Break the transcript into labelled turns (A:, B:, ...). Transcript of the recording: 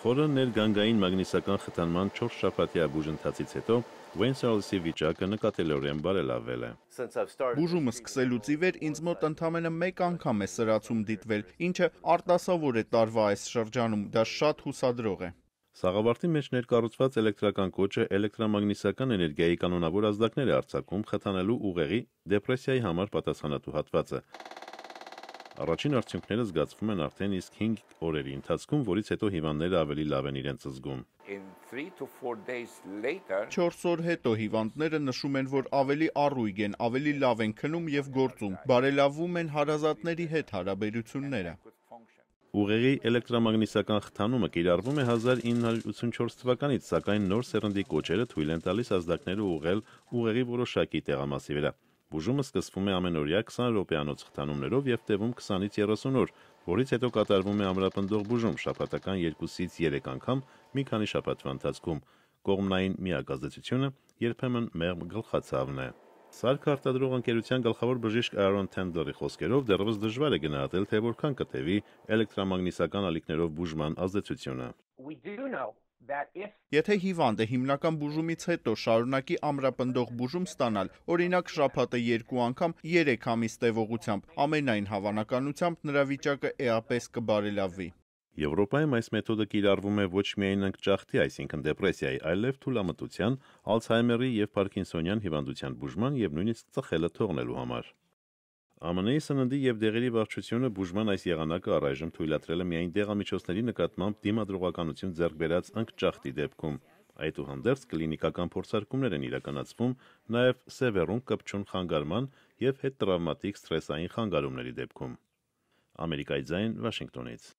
A: Խորը ներգանգային մագնիսական խթանման 4 շաբաթյա բուժընթացից հետո Wentz-ի վիճակը նկատելիորեն բարելավվել է։
B: Բուժումը սկսելուց ի վեր ինձ մոտ ընդամենը 1 անգամ է սրացում դիտվել, ինչը արտասովոր է տարվա այս շրջանում, դա շատ հուսադրող է։
A: Սաղավարտի մեջ ներկառուցված էլեկտրական կոճը էլեկտրամագնիսական էներգիայի կանոնավոր ազդակներ է արձակում խթանելու ուղեղի դեպրեսիայի համար պատասխանատու հատվածը։ Առաջին արդյունքները զգացվում են արդեն իսկ 5 օրերի ընթացքում, որից հետո հիվանդները ավելի լավ են իրենց զգում։
B: 4 օր հետո հիվանդները նշում են, որ ավելի առույգ են, ավելի լավ են քնում եւ գործում, բարելավում են հարազատների հետ հարաբերությունները։
A: Ուղեղի էլեկտրամագնիսական խթանումը կիրառվում է 1984 թվականից, սակայն նոր սերնդի կոչերը թույլ են տալիս ազդակները ուղղել ուղեղի որոշակի տեղամասի վրա։ Բուժումը սկսվում է ամենօրյա 20 րոպեանոց խթանումներով եւ տևում 20-ից 30 օր, որից հետո կատարվում է ամրապնդող բուժում շաբաթական 2-ից 3 անգամ մի քանի շաբաթվա ընթացքում։ Կողմնային միակ ազդեցությունը երբեմն մեղմ գլխացավն է։ Սարքը արտադրող ընկերության գլխավոր բժիշկ Aaron Tendler-ի խոսքերով դեռևս դժվար է գնահատել, թե որքան կտևի էլեկտրամագնիսական ալիքներով բուժման ազդեցությունը։ We do know Եթե հիվանդը հիմնական բուժումից հետո
B: շարունակի ամրապնդող բուժում ստանալ, օրինակ շաբաթը 2 անգամ 3 ամիս տևողությամբ, ամենայն հավանականությամբ նրա վիճակը էապես կբարելավի։
A: Եվրոպայում այս մեթոդը կիրառվում է ոչ միայն ընկճախտի, այսինքն դեպրեսիայի, այլև թուլամտության, Ալցհայմերի եւ Պարկինսոնյան հիվանդության բուժման եւ նույնիսկ ծխելը թողնելու համար։ ԱՄՆ-ի սննդի եւ դեղերի վարչությունը բուժման այս եղանակը առայժմ թույլատրել է միայն դեղամիջոցների նկատմամբ դիմադրողականություն ձեռք բերած ընկճախտի դեպքում։ Այդուհանդերձ կլինիկական փորձարկումներ են իրականացվում նաեւ սևերուն կպչուն խանգարման եւ հետտրավմատիկ սթրեսային խանգարումների դեպքում։ Ամերիկայի ձայն Վաշինգտոնից։